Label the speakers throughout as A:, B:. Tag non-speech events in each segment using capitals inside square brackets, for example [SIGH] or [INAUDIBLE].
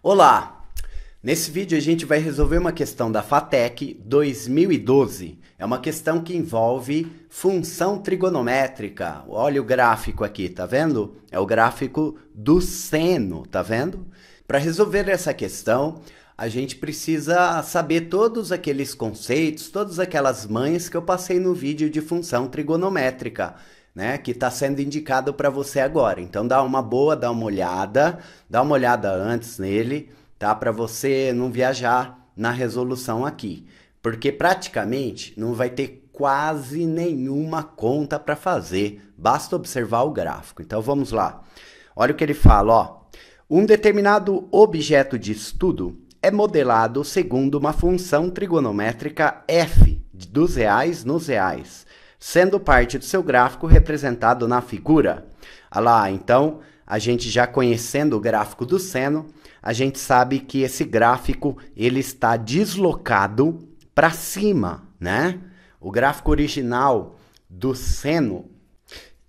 A: Olá! Nesse vídeo a gente vai resolver uma questão da FATEC 2012. É uma questão que envolve função trigonométrica. Olha o gráfico aqui, tá vendo? É o gráfico do seno, tá vendo? Para resolver essa questão, a gente precisa saber todos aqueles conceitos, todas aquelas manhas que eu passei no vídeo de função trigonométrica né, que está sendo indicado para você agora. Então dá uma boa, dá uma olhada, dá uma olhada antes nele, tá? Para você não viajar na resolução aqui, porque praticamente não vai ter quase nenhuma conta para fazer. Basta observar o gráfico. Então vamos lá. Olha o que ele fala, ó. Um determinado objeto de estudo é modelado segundo uma função trigonométrica f dos reais nos reais sendo parte do seu gráfico representado na figura. Olha ah lá, então, a gente já conhecendo o gráfico do seno, a gente sabe que esse gráfico ele está deslocado para cima, né? O gráfico original do seno,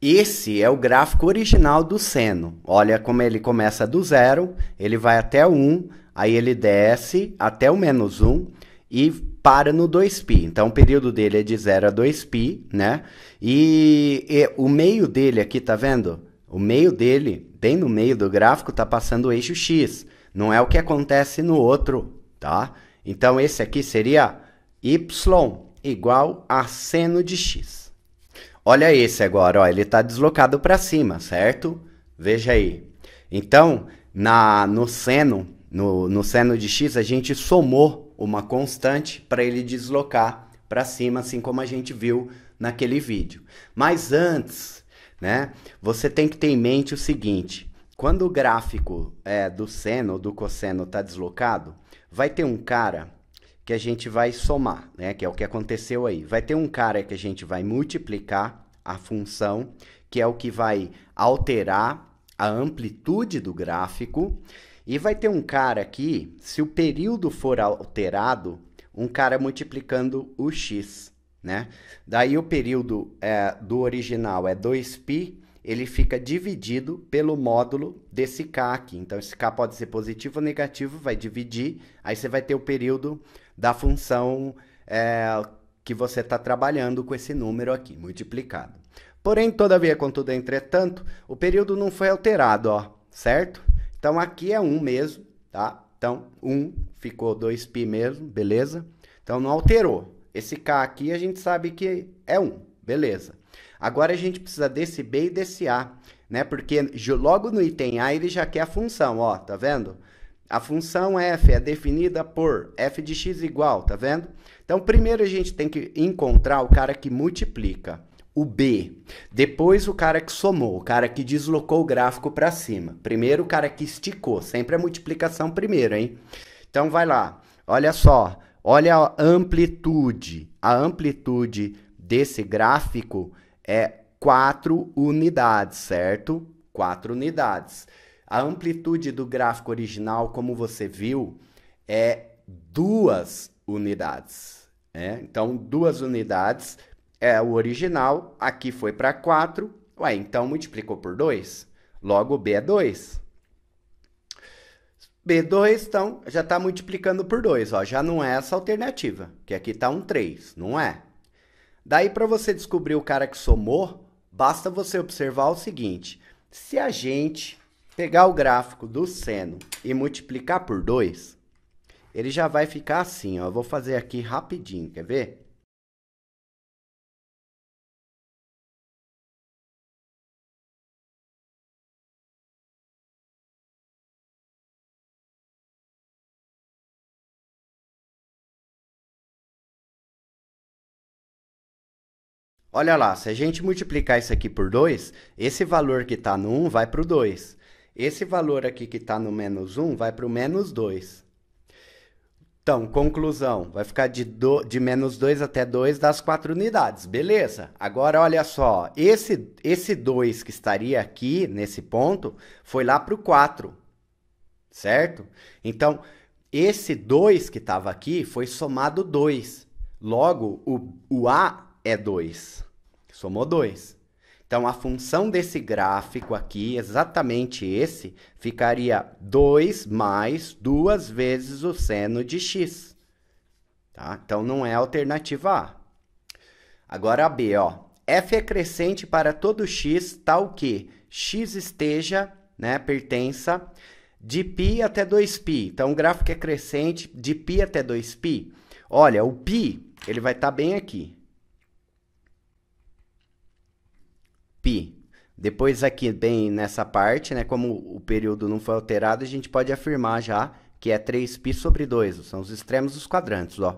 A: esse é o gráfico original do seno. Olha como ele começa do zero, ele vai até o 1, um, aí ele desce até o menos 1, um, e para no 2π. Então o período dele é de 0 a 2π, né? E, e, o meio dele aqui, tá vendo? O meio dele, bem no meio do gráfico, tá passando o eixo x. Não é o que acontece no outro, tá? Então esse aqui seria y igual a seno de x. Olha esse agora, ó, ele está deslocado para cima, certo? Veja aí. Então, na, no seno, no, no seno de x, a gente somou uma constante para ele deslocar para cima, assim como a gente viu naquele vídeo. Mas antes, né, você tem que ter em mente o seguinte: quando o gráfico é, do seno ou do cosseno está deslocado, vai ter um cara que a gente vai somar, né, que é o que aconteceu aí. Vai ter um cara que a gente vai multiplicar a função, que é o que vai alterar a amplitude do gráfico, e vai ter um cara aqui, se o período for alterado, um cara multiplicando o x, né? Daí o período é, do original é 2π, ele fica dividido pelo módulo desse k aqui. Então esse k pode ser positivo ou negativo, vai dividir, aí você vai ter o período da função é, que você está trabalhando com esse número aqui, multiplicado. Porém, todavia, contudo, entretanto, o período não foi alterado, ó, certo? Então aqui é 1 mesmo, tá? Então 1 ficou 2π mesmo, beleza? Então não alterou. Esse k aqui a gente sabe que é 1, beleza? Agora a gente precisa desse b e desse a, né? Porque logo no item a ele já quer a função, ó, tá vendo? A função f é definida por f de x igual, tá vendo? Então primeiro a gente tem que encontrar o cara que multiplica o B. Depois o cara que somou, o cara que deslocou o gráfico para cima. Primeiro o cara que esticou, sempre a é multiplicação primeiro, hein? Então vai lá. Olha só, olha a amplitude. A amplitude desse gráfico é 4 unidades, certo? 4 unidades. A amplitude do gráfico original, como você viu, é duas unidades. Né? Então, duas unidades é o original, aqui foi para 4, ué, então multiplicou por 2, logo B é 2. B2, então, já está multiplicando por 2, já não é essa alternativa, que aqui está um 3, não é? Daí, para você descobrir o cara que somou, basta você observar o seguinte, se a gente pegar o gráfico do seno e multiplicar por 2, ele já vai ficar assim, ó, eu vou fazer aqui rapidinho, quer ver? Olha lá, se a gente multiplicar isso aqui por 2, esse valor que está no 1 um vai para o 2. Esse valor aqui que está no menos 1 um vai para o menos 2. Então, conclusão, vai ficar de, do, de menos 2 até 2 das 4 unidades, beleza? Agora, olha só, esse, esse 2 que estaria aqui, nesse ponto, foi lá para o 4, certo? Então, esse 2 que estava aqui foi somado 2. Logo, o, o A é 2. Somou 2. Então, a função desse gráfico aqui, exatamente esse, ficaria 2 mais 2 vezes o seno de x. Tá? Então, não é alternativa A. Agora, a B, ó. f é crescente para todo x, tal que x esteja, né, pertença de π até 2π. Então, o gráfico é crescente de π até 2π. Olha, o π, ele vai estar tá bem aqui. pi. Depois aqui, bem nessa parte, né, como o período não foi alterado, a gente pode afirmar já que é 3 pi sobre 2, são os extremos dos quadrantes, ó.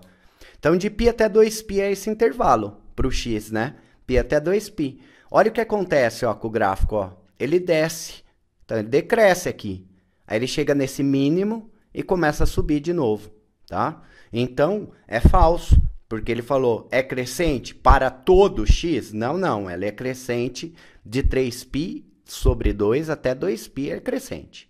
A: Então, de pi até 2 pi é esse intervalo para o x, né? Pi até 2 pi. Olha o que acontece ó, com o gráfico, ó. ele desce, então ele decresce aqui. Aí ele chega nesse mínimo e começa a subir de novo, tá? Então, é falso. Porque ele falou, é crescente para todo x? Não, não, ela é crescente de 3π sobre 2 até 2π é crescente.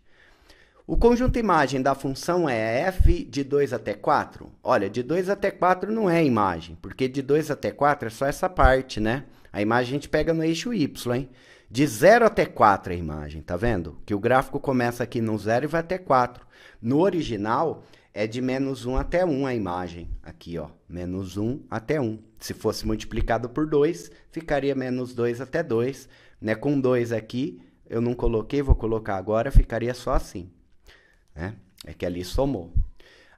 A: O conjunto imagem da função é f de 2 até 4? Olha, de 2 até 4 não é imagem, porque de 2 até 4 é só essa parte, né? A imagem a gente pega no eixo y, hein? De 0 até 4 é a imagem, tá vendo? Que o gráfico começa aqui no 0 e vai até 4. No original, é de menos 1 até 1 a imagem. Aqui, ó, menos 1 até 1. Se fosse multiplicado por 2, ficaria menos 2 até 2. Né? Com 2 aqui, eu não coloquei, vou colocar agora, ficaria só assim. Né? É que ali somou.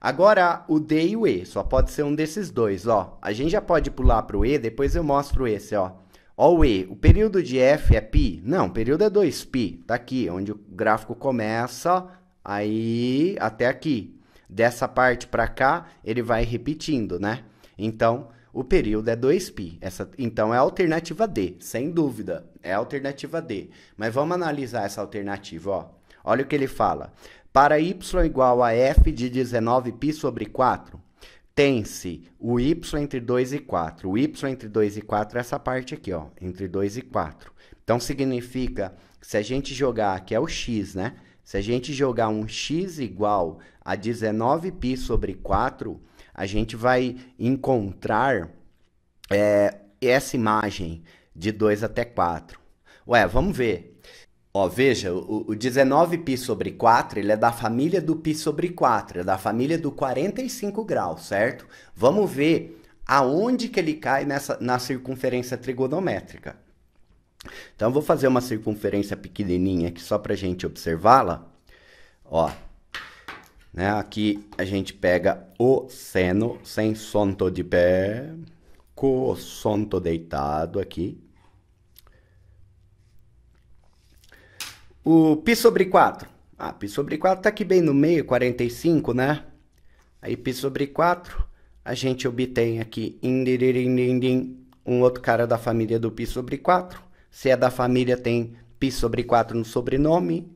A: Agora, o D e o E, só pode ser um desses dois, ó. A gente já pode pular para o E, depois eu mostro esse, ó. Ó o E, o período de F é π? Não, o período é 2π, Está aqui, onde o gráfico começa, aí até aqui. Dessa parte para cá, ele vai repetindo, né? Então, o período é 2π. Essa, então, é a alternativa D, sem dúvida. É a alternativa D. Mas vamos analisar essa alternativa, ó. Olha o que ele fala. Para y igual a f de 19π sobre 4, tem-se o y entre 2 e 4. O y entre 2 e 4 é essa parte aqui, ó, entre 2 e 4. Então, significa que se a gente jogar aqui é o x, né? Se a gente jogar um x igual a 19π sobre 4, a gente vai encontrar é, essa imagem de 2 até 4. Ué, vamos ver. Ó, veja, o, o 19π sobre 4, ele é da família do π sobre 4, é da família do 45 graus, certo? Vamos ver aonde que ele cai nessa, na circunferência trigonométrica. Então, eu vou fazer uma circunferência pequenininha aqui só para a gente observá-la. Ó, né? Aqui a gente pega o seno, sem sonto de pé, com sonto deitado aqui. O π sobre 4. Ah, π sobre 4 está aqui bem no meio, 45, né? Aí π sobre 4, a gente obtém aqui um outro cara da família do π sobre 4 se é da família, tem pi sobre 4 no sobrenome.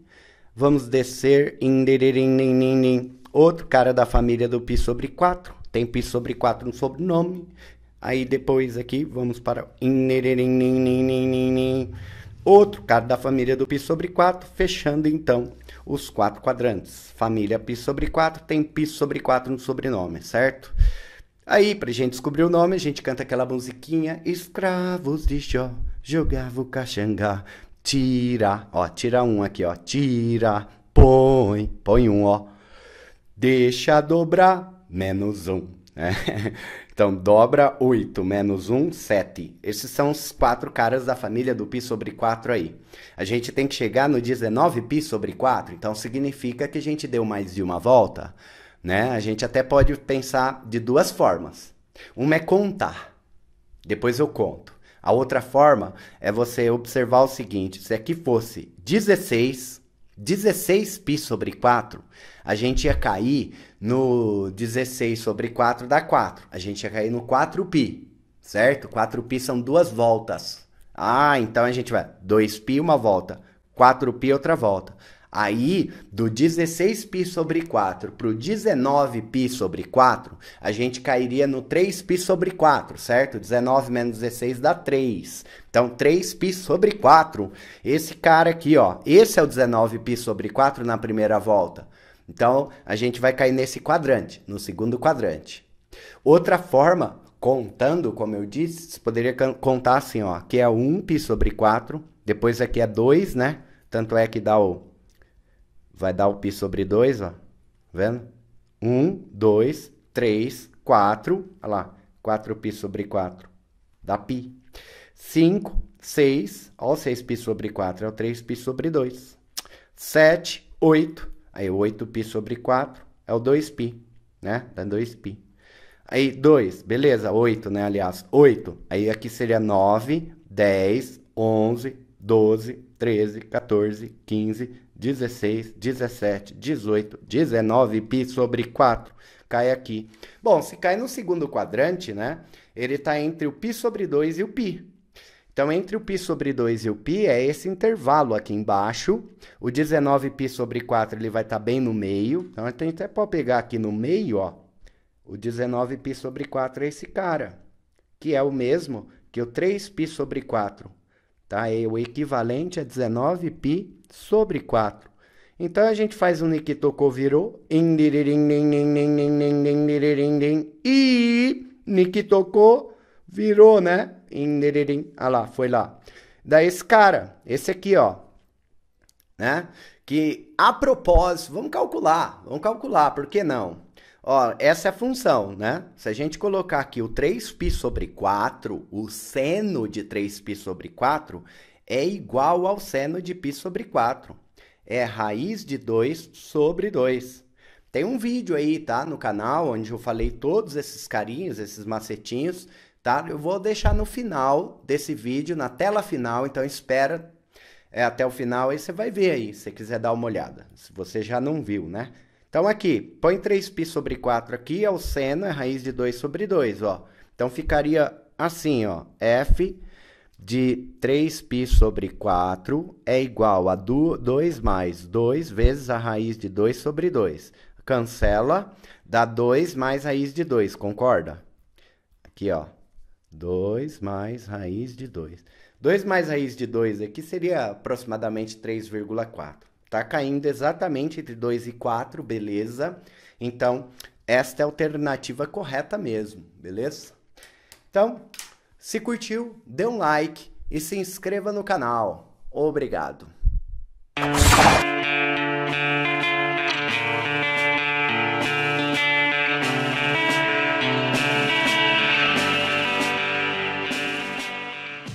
A: Vamos descer em outro cara da família do pi sobre 4. Tem pi sobre 4 no sobrenome. Aí depois aqui vamos para outro cara da família do pi sobre 4, fechando então os quatro quadrantes. Família pi sobre 4 tem pi sobre 4 no sobrenome, certo? certo? Aí, pra gente descobrir o nome, a gente canta aquela musiquinha. Escravos de Jó, jogava o caxangá. Tira, ó, tira um aqui, ó. Tira, põe, põe um, ó. Deixa dobrar, menos um. É. [LAUGHS] Então, dobra oito menos um, sete. Esses são os quatro caras da família do π sobre quatro aí. A gente tem que chegar no 19π sobre quatro. então significa que a gente deu mais de uma volta. Né? A gente até pode pensar de duas formas. Uma é contar, depois eu conto. A outra forma é você observar o seguinte: se aqui é fosse 16, 16 π sobre 4, a gente ia cair no 16 sobre 4 dá 4. A gente ia cair no 4π, certo? 4π são duas voltas. Ah, então a gente vai 2π uma volta, 4π outra volta. Aí, do 16π sobre 4 para o 19π sobre 4, a gente cairia no 3π sobre 4, certo? 19 menos 16 dá 3. Então, 3π sobre 4. Esse cara aqui, ó, esse é o 19π sobre 4 na primeira volta. Então, a gente vai cair nesse quadrante, no segundo quadrante. Outra forma, contando, como eu disse, você poderia contar assim, ó, aqui é 1π sobre 4, depois aqui é 2, né? Tanto é que dá o Vai dar o π sobre 2, ó. Tá vendo? 1, 2, 3, 4. Olha lá. 4π sobre 4. Dá π. 5, 6. Olha o 6π sobre 4. É o 3π sobre 2. 7, 8. Aí, 8π sobre 4 é o 2π, né? Dá 2π. Aí, 2, beleza, 8, né? Aliás, 8. Aí, aqui seria 9, 10, 11, 12, 13, 14, 15, 16, 17, 18, 19 π sobre 4. Cai aqui. Bom, se cai no segundo quadrante, né? Ele está entre o π sobre 2 e o π. Então, entre o π sobre 2 e o π é esse intervalo aqui embaixo. O 19π sobre 4 ele vai estar tá bem no meio. Então, a gente até pode pegar aqui no meio, ó. O 19π sobre 4 é esse cara, que é o mesmo que o 3π sobre 4 tá? É o equivalente a 19 π sobre 4. Então a gente faz um que virou e Niki virou, né? Olha lá, foi lá. Daí esse cara, esse aqui, ó, né? Que a propósito, vamos calcular, vamos calcular, por que não? Ó, essa é a função, né? Se a gente colocar aqui o 3π sobre 4, o seno de 3π sobre 4 é igual ao seno de π sobre 4. É raiz de 2 sobre 2. Tem um vídeo aí, tá? No canal, onde eu falei todos esses carinhos, esses macetinhos, tá? Eu vou deixar no final desse vídeo, na tela final, então espera é, até o final aí você vai ver aí, se quiser dar uma olhada. Se você já não viu, né? Então aqui, põe 3π sobre 4 aqui, é o seno, é raiz de 2 sobre 2, ó. Então ficaria assim, ó, f de 3π sobre 4 é igual a 2 mais 2 vezes a raiz de 2 sobre 2. Cancela, dá 2 mais raiz de 2, concorda? Aqui, ó. 2 mais raiz de 2. 2 mais raiz de 2 aqui seria aproximadamente 3,4. Tá caindo exatamente entre 2 e 4, beleza? Então, esta é a alternativa correta mesmo, beleza? Então, se curtiu, dê um like e se inscreva no canal. Obrigado.